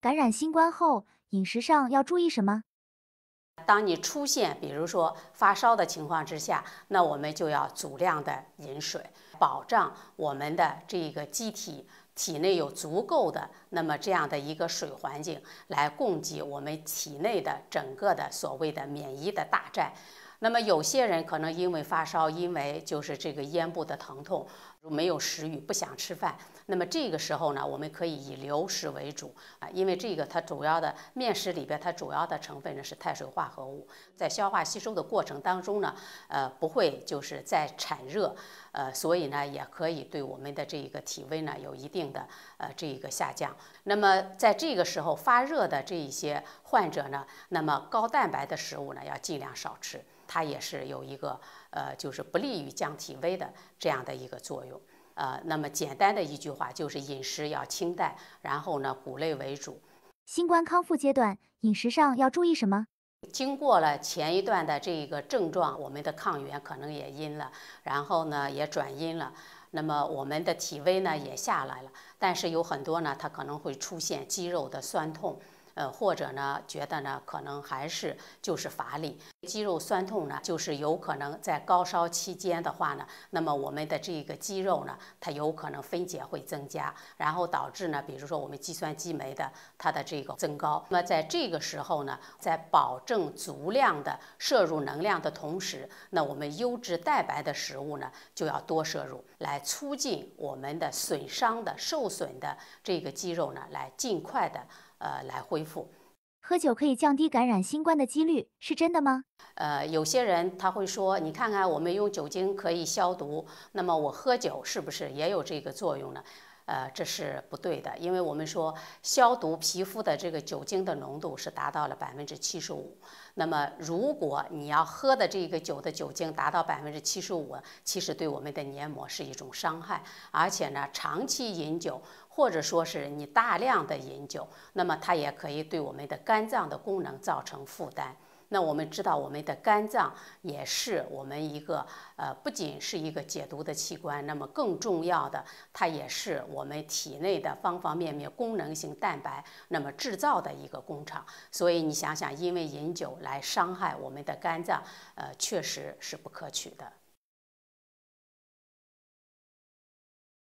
感染新冠后，饮食上要注意什么？当你出现，比如说发烧的情况之下，那我们就要足量的饮水，保障我们的这个机体体内有足够的那么这样的一个水环境，来供给我们体内的整个的所谓的免疫的大战。那么有些人可能因为发烧，因为就是这个咽部的疼痛。没有食欲，不想吃饭，那么这个时候呢，我们可以以流食为主啊，因为这个它主要的面食里边，它主要的成分呢是碳水化合物，在消化吸收的过程当中呢，呃，不会就是在产热，呃，所以呢，也可以对我们的这个体温呢有一定的呃这一个下降。那么在这个时候发热的这一些患者呢，那么高蛋白的食物呢要尽量少吃，它也是有一个呃就是不利于降体温的这样的一个作用。呃，那么简单的一句话就是饮食要清淡，然后呢，谷类为主。新冠康复阶段饮食上要注意什么？经过了前一段的这个症状，我们的抗原可能也阴了，然后呢也转阴了，那么我们的体温呢也下来了，但是有很多呢，它可能会出现肌肉的酸痛，呃，或者呢觉得呢可能还是就是乏力。肌肉酸痛呢，就是有可能在高烧期间的话呢，那么我们的这个肌肉呢，它有可能分解会增加，然后导致呢，比如说我们肌酸激酶的它的这个增高。那么在这个时候呢，在保证足量的摄入能量的同时，那我们优质蛋白的食物呢，就要多摄入，来促进我们的损伤的受损的这个肌肉呢，来尽快的呃来恢复。喝酒可以降低感染新冠的几率，是真的吗？呃，有些人他会说，你看看我们用酒精可以消毒，那么我喝酒是不是也有这个作用呢？呃，这是不对的，因为我们说消毒皮肤的这个酒精的浓度是达到了百分之七十五，那么如果你要喝的这个酒的酒精达到百分之七十五，其实对我们的黏膜是一种伤害，而且呢，长期饮酒。或者说是你大量的饮酒，那么它也可以对我们的肝脏的功能造成负担。那我们知道，我们的肝脏也是我们一个呃，不仅是一个解毒的器官，那么更重要的，它也是我们体内的方方面面功能性蛋白那么制造的一个工厂。所以你想想，因为饮酒来伤害我们的肝脏，呃，确实是不可取的。